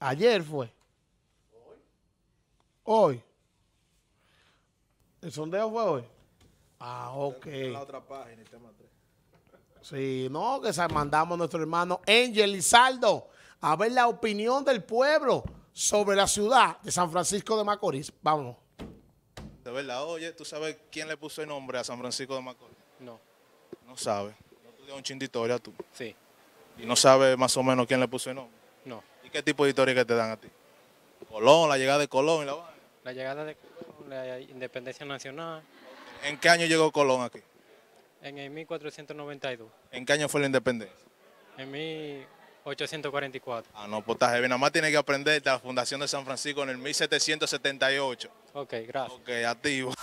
Ayer fue. Hoy. hoy ¿El sondeo fue hoy? Ah, ok. La otra página, tema Sí, no, que mandamos a nuestro hermano Angel Lizardo a ver la opinión del pueblo sobre la ciudad de San Francisco de Macorís. Vamos. De verdad, oye, ¿tú sabes quién le puso el nombre a San Francisco de Macorís? No. No sabe. No estudió un chindito, tú. Sí. Y no sabe más o menos quién le puso el nombre. No. ¿Y qué tipo de historia que te dan a ti? Colón, la llegada de Colón y la La llegada de Colón, la independencia nacional. ¿En qué año llegó Colón aquí? En el 1492. ¿En qué año fue la independencia? En 1844. Ah, no, potaje. Pues Nada más tiene que aprender de la fundación de San Francisco en el 1778. Ok, gracias. Ok, activo.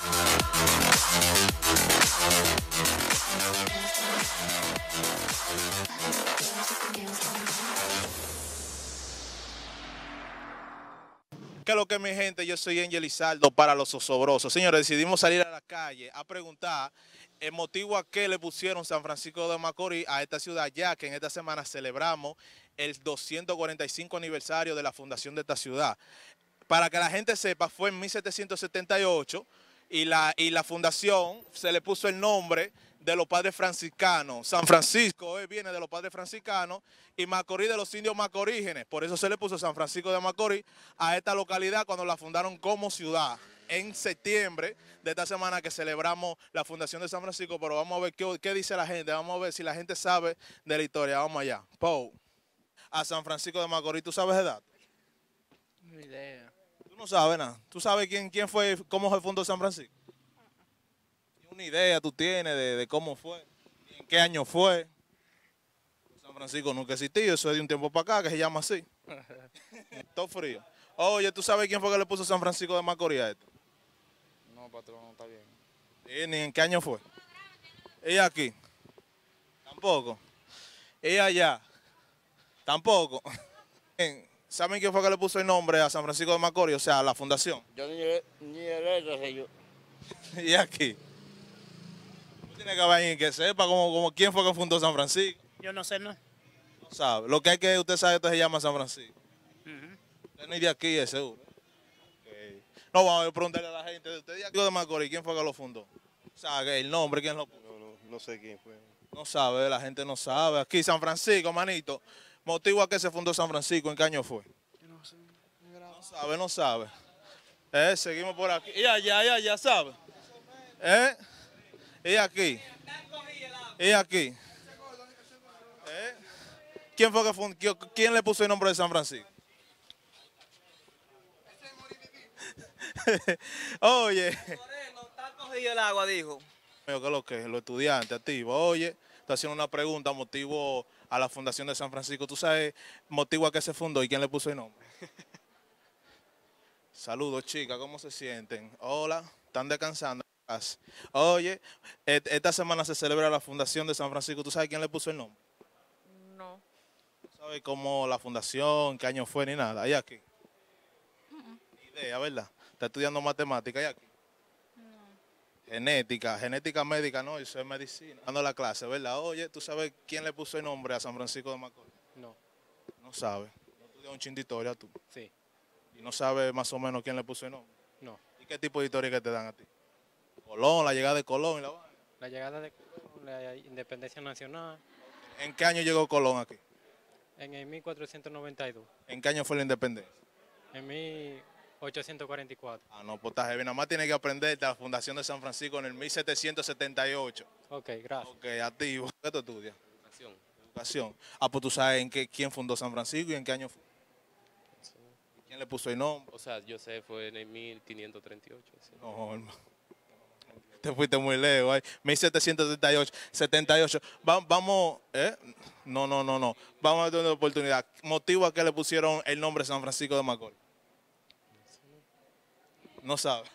¿Qué es lo que mi gente? Yo soy Angel Izaldo para los osobrosos. Señores, decidimos salir a la calle a preguntar el motivo a qué le pusieron San Francisco de Macorís a esta ciudad, ya que en esta semana celebramos el 245 aniversario de la fundación de esta ciudad. Para que la gente sepa, fue en 1778 y la, y la fundación se le puso el nombre de los padres franciscanos. San Francisco hoy viene de los padres franciscanos y Macorís de los indios macorígenes. Por eso se le puso San Francisco de Macorís a esta localidad cuando la fundaron como ciudad en septiembre de esta semana que celebramos la fundación de San Francisco, pero vamos a ver qué, dice la gente, vamos a ver si la gente sabe de la historia, vamos allá. Pau, a San Francisco de Macorís, ¿tú sabes de edad? No idea. Tú no sabes nada, ¿tú sabes quién, quién fue, cómo se fundó San Francisco? idea tú tienes de, cómo fue? ¿En qué año fue? San Francisco nunca existió, eso es de un tiempo para acá, que se llama así. Todo frío. Oye, ¿tú sabes quién fue que le puso San Francisco de Macorís esto? No, patrón, no está bien. ni en qué año fue? y aquí? Tampoco. y allá? Tampoco. ¿Saben quién fue que le puso el nombre a San Francisco de Macorís? O sea, la fundación. Yo ni, ni el ¿Y aquí? Tiene que haber que sepa como, quién fue que fundó San Francisco. Yo no sé, ¿no? No sabe. Lo que hay que usted sabe, esto se llama San Francisco. Uh Usted de aquí, es seguro. Okay. No, vamos a preguntarle a la gente. ¿Usted de aquí de Macorís? ¿Quién fue que lo fundó? ¿Sabe el nombre, ¿quién lo fundó? No, no, sé quién fue. No sabe, la gente no sabe. Aquí San Francisco, manito. ¿Motivo a qué se fundó San Francisco? ¿En qué año fue? No sé. No sabe, no sabe. Eh, seguimos por aquí. Ya, ya, ya, ya ¿sabe? ¿Eh? Es aquí. ¿Y aquí. ¿Eh? ¿Quién fue que ¿Quién le puso el nombre de San Francisco? Oye. el agua, dijo. ¿Qué es lo que es? Los estudiantes activos. Oye, está haciendo una pregunta motivo a la Fundación de San Francisco. ¿Tú sabes motivo a qué se fundó y quién le puso el nombre? Saludos, chicas. ¿Cómo se sienten? Hola. ¿Están descansando? Oye, esta semana se celebra la fundación de San Francisco. ¿Tú sabes quién le puso el nombre? No. ¿Tú sabes cómo la fundación, qué año fue, ni nada? ¿Hay aquí? idea, ¿verdad? Está estudiando matemática, ¿hay aquí? Genética, genética médica, no, eso es medicina. Dando la clase, ¿verdad? Oye, ¿tú sabes quién le puso el nombre a San Francisco de Macorís? No. No sabe. No estudias un chin de historia tú. Sí. Y no sabe más o menos quién le puso el nombre. No. ¿Y qué tipo de historia que te dan a ti? Colón, la llegada de Colón la llegada de Colón, la independencia nacional. ¿En qué año llegó Colón aquí? En el 1492. ¿En qué año fue la independencia? En 1844. Ah, no, pues está Nada más tiene que aprender de la fundación de San Francisco en el 1778. Ok, gracias. Ok, activo. ¿Qué estudias? Educación. Educación. Ah, pues tú sabes en qué, quién fundó San Francisco y en qué año fue. ¿Quién le puso el nombre? O sea, yo sé, fue en el 1538. No, hermano. Te fuiste muy lejos, 1778, 78. vamos, ¿eh? No, no, no, no. Vamos a tener una oportunidad. ¿Motivo a que le pusieron el nombre San Francisco de Macor? No sabe.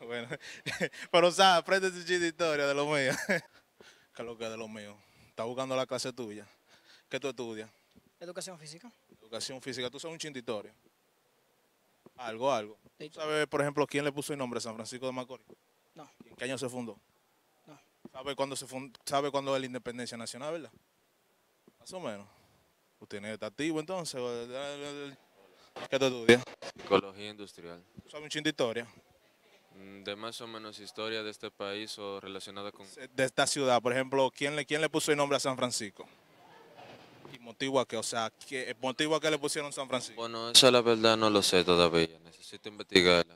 Bueno, pero sabe, aprende su chiste de lo mío. ¿Qué lo que es de lo mío? Está buscando la clase tuya? ¿Qué tú estudias? Educación física. Educación física. ¿Tú sabes un historia? Algo, algo. ¿Tú sabes, por ejemplo, quién le puso el nombre San Francisco de Macorís? en qué año se fundó? ¿Sabe cuándo, se sabe cuándo es la independencia nacional, verdad? Más o menos. ¿Usted tiene activo entonces? ¿Qué te estudia? Psicología industrial. ¿Sabe un chingo de historia? Mm, de más o menos historia de este país o relacionada con... De esta ciudad, por ejemplo, ¿quién le, quién le puso el nombre a San Francisco? ¿Y motivo a qué? O sea, ¿motivo a qué le pusieron San Francisco? Bueno, esa la verdad no lo sé todavía. Necesito investigarla.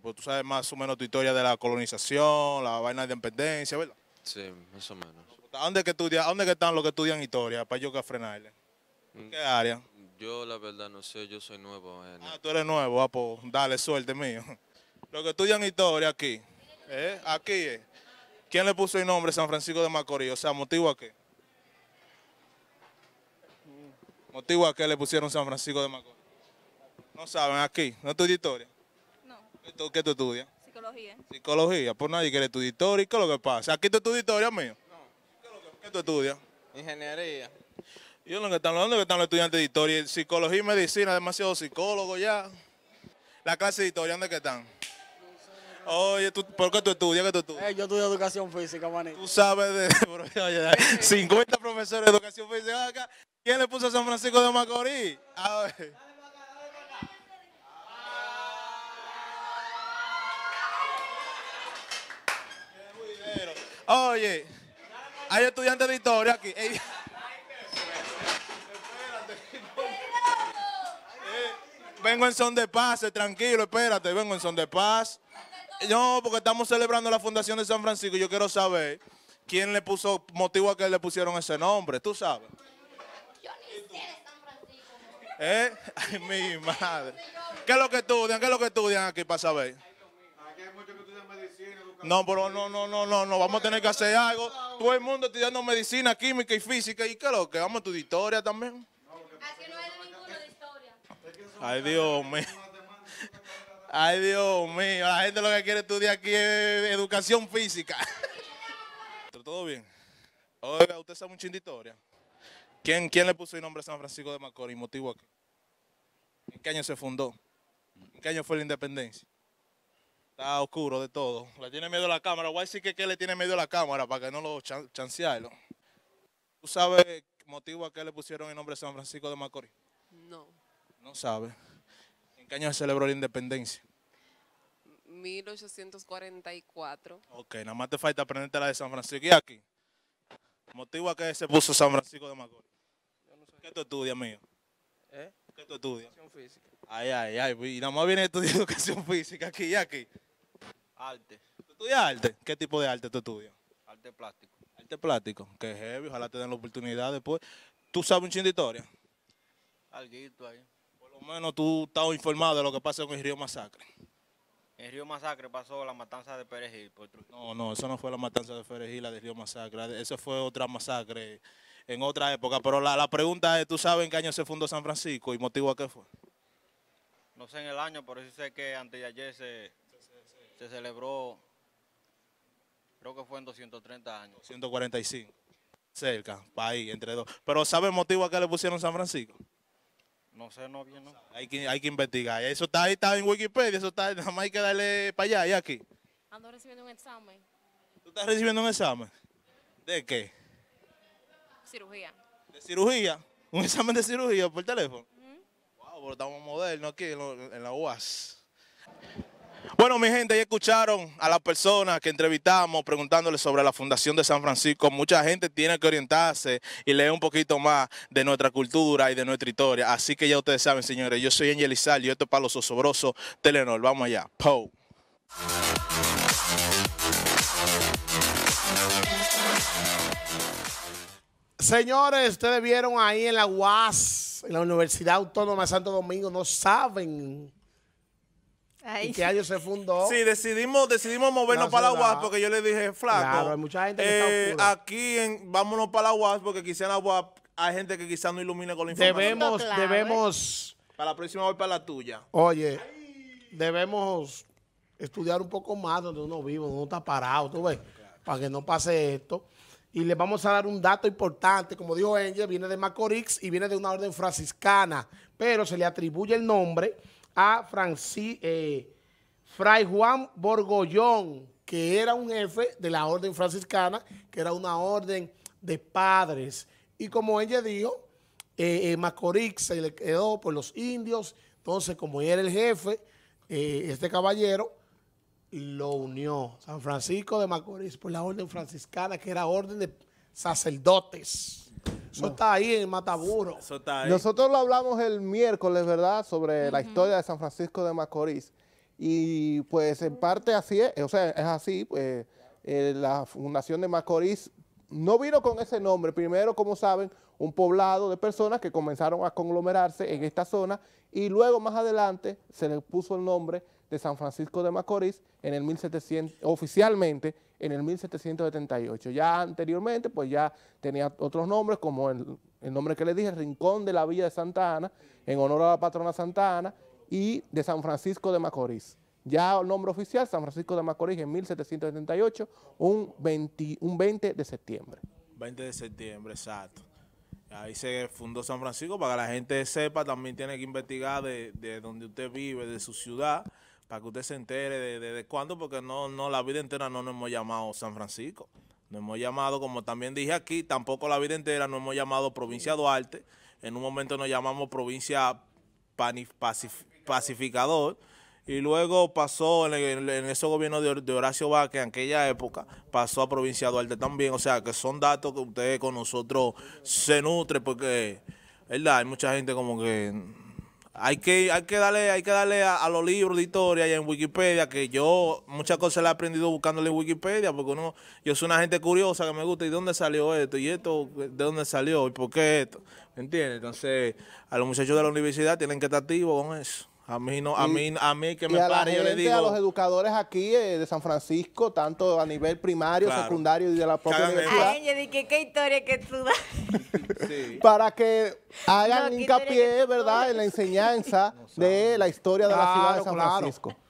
Pues, tú sabes más o menos tu historia de la colonización, la vaina de independencia, ¿verdad? Sí, más o menos. dónde, que estudia, dónde que están los que estudian historia para yo que frenarle? qué mm, área? Yo la verdad no sé, yo soy nuevo. Ah, tú eres nuevo, ah, pues, dale, suerte mío. Los que estudian historia aquí, ¿eh? Aquí, ¿eh? ¿Quién le puso el nombre San Francisco de Macorís? O sea, ¿motivo a qué? ¿Motivo a qué le pusieron San Francisco de Macorís? No saben, aquí, no estudia historia. ¿Qué tú, estudias? Psicología. Psicología, pues nadie quiere estudiar historia. ¿Qué es lo que pasa? ¿Aquí tú estudias historia, mío? No. ¿Qué, tú estudias? Ingeniería. ¿Dónde están están los estudiantes de historia, psicología y medicina, demasiado psicólogo ya. La clase de historia, ¿dónde que están? Oye, ¿tú, ¿por qué tú estudias? ¿Qué tú estudias? Eh, yo estudio educación física, manito. Tú sabes de... 50 profesores de educación física ah, ¿Quién le puso a San Francisco de Macorís? A ver. Oye, hay estudiantes de historia aquí. Eh, vengo en son de paz, eh, tranquilo, espérate, vengo en son de paz. No, porque estamos celebrando la fundación de San Francisco yo quiero saber quién le puso motivo a que le pusieron ese nombre, tú sabes. ¿Eh? mi madre. ¿Qué lo que estudian? ¿Qué es lo que estudian aquí para saber? No, pero no, no, no, no, no. Vamos a tener que hacer algo. Todo el mundo estudiando medicina, química y física. ¿Y qué lo que? Vamos a estudiar historia también. Aquí no hay ninguno de historia. Ay, Dios mío. Ay, Dios mío. La gente lo que quiere estudiar aquí es educación física. ¿Todo bien? Oiga, ¿usted sabe un chingo de historia? ¿Quién, ¿Quién le puso el nombre a San Francisco de Macorís? ¿Motivo aquí? ¿En qué año se fundó? ¿En qué año fue la independencia? Está oscuro de todo. Le tiene miedo a la cámara. Voy a que, que le tiene miedo a la cámara para que no lo chancearlo. ¿Tú sabes motivo a qué le pusieron el nombre San Francisco de Macorís? No. No sabe. ¿En qué año se celebró la independencia? 1844. Ok, nada más te falta aprenderte la de San Francisco. ¿Y aquí? ¿Motivo a qué se puso San Francisco de Macorís? ¿Qué tú estudias, mío? ¿Eh? ¿Qué tú estudias? Educación física. Ay, ay, ay. Pues, y nada más viene estudiando educación física aquí y aquí. Arte. ¿Tú estudias arte? ¿Qué tipo de arte tú estudias? Arte plástico. Arte plástico. Que heavy. Ojalá te den la oportunidad después. ¿Tú sabes un chingo de historia? Alguito ahí. Por lo menos tú estás informado de lo que pasó en el río Masacre. En Río Masacre pasó la matanza de Perejil. No, no, eso no fue la matanza de Perejil, la de Río Masacre. Eso fue otra masacre en otra época. Pero la, pregunta es, ¿tú sabes en qué año se fundó San Francisco y motivo a qué fue? No sé en el año, pero sí sé que antes de ayer se, celebró, creo que fue en 230 años. 145, cerca, para ahí, entre dos. Pero sabes motivo a qué le pusieron San Francisco? No sé, no bien, ¿no? Hay que, investigar. Eso está ahí, está en Wikipedia, eso está nada más hay que darle para allá y aquí. Ando recibiendo un examen. ¿Tú estás recibiendo un examen? ¿De qué? Cirugía. ¿De cirugía? ¿Un examen de cirugía por teléfono? Wow, estamos modernos aquí en, la UAS. Bueno, mi gente, ya escucharon a las personas que entrevistamos preguntándole sobre la Fundación de San Francisco. Mucha gente tiene que orientarse y leer un poquito más de nuestra cultura y de nuestra historia. Así que ya ustedes saben, señores, yo soy Angel Izal y esto es los Osobrosos Telenor. Vamos allá. ¡Pow! Señores, ustedes vieron ahí en la UAS, en la Universidad Autónoma de Santo Domingo, no saben ¿En qué año se fundó? Sí, decidimos, decidimos movernos para la UAS porque yo le dije, flaco. Claro, hay mucha gente que está eh, Aquí vámonos para la UAS porque quizá en la UAS hay gente que quizás no ilumina con la información. Debemos, debemos. Para la próxima voy para la tuya. Oye, debemos estudiar un poco más donde uno vive, donde uno está parado, tú ves, para que no pase esto y le vamos a dar un dato importante. Como dijo ella, viene de Macorix y viene de una orden franciscana, pero se le atribuye el nombre a Francis, eh, Fray Juan Borgollón, que era un jefe de la orden franciscana, que era una orden de padres. Y como ella dijo, eh, Macorix se le quedó por los indios, entonces como era el jefe, eh, este caballero, lo unió. San Francisco de Macorís, por la orden franciscana, que era orden de sacerdotes. Eso está ahí en Mataburo. Nosotros lo hablamos el miércoles, ¿verdad?, sobre la historia de San Francisco de Macorís. Y pues en parte así es, o sea, es así, pues, eh, la fundación de Macorís no vino con ese nombre. Primero, como saben, un poblado de personas que comenzaron a conglomerarse en esta zona y luego más adelante se le puso el nombre de San Francisco de Macorís en el 1700, oficialmente en el 1778. Ya anteriormente, pues ya tenía otros nombres, como el, nombre que le dije, Rincón de la Villa de Santa Ana, en honor a la patrona Santa Ana, y de San Francisco de Macorís. Ya el nombre oficial, San Francisco de Macorís, en 1778, un 20, 20 de septiembre. 20 de septiembre, exacto. Ahí se fundó San Francisco, para que la gente sepa, también tiene que investigar de, de donde usted vive, de su ciudad, para que usted se entere de, de, cuándo, porque no, no, la vida entera no nos hemos llamado San Francisco. Nos hemos llamado, como también dije aquí, tampoco la vida entera nos hemos llamado provincia Duarte. En un momento nos llamamos provincia Pacificador. Y luego pasó en, en ese gobierno de, de, Horacio Vázquez, en aquella época, pasó a Provincia Duarte también. O sea, que son datos que ustedes con nosotros se nutre porque, ¿verdad? Hay mucha gente como que hay que, hay que darle, hay que darle a, los libros de historia y en Wikipedia, que yo muchas cosas las he aprendido buscándole en Wikipedia, porque uno, yo soy una gente curiosa que me gusta, ¿y dónde salió esto? ¿Y esto de dónde salió? ¿Y por qué esto? ¿Me entiendes? Entonces, a los muchachos de la universidad tienen que estar activos con eso. A mí no, a mí, a mí que me pare, yo le digo. A los educadores aquí eh, de San Francisco, tanto a nivel primario, secundario y de la propia universidad. dije, qué historia que tú Para que hagan hincapié, ¿verdad?, en la enseñanza de la historia de la ciudad de San Francisco.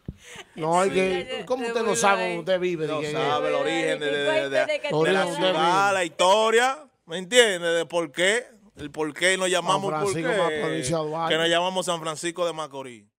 No, hay que, ¿cómo usted no sabe dónde usted vive? No sabe el origen de, de, de, de la ciudad, la historia, ¿me entiende? De por qué el por qué nos llamamos que nos llamamos San Francisco de Macorís.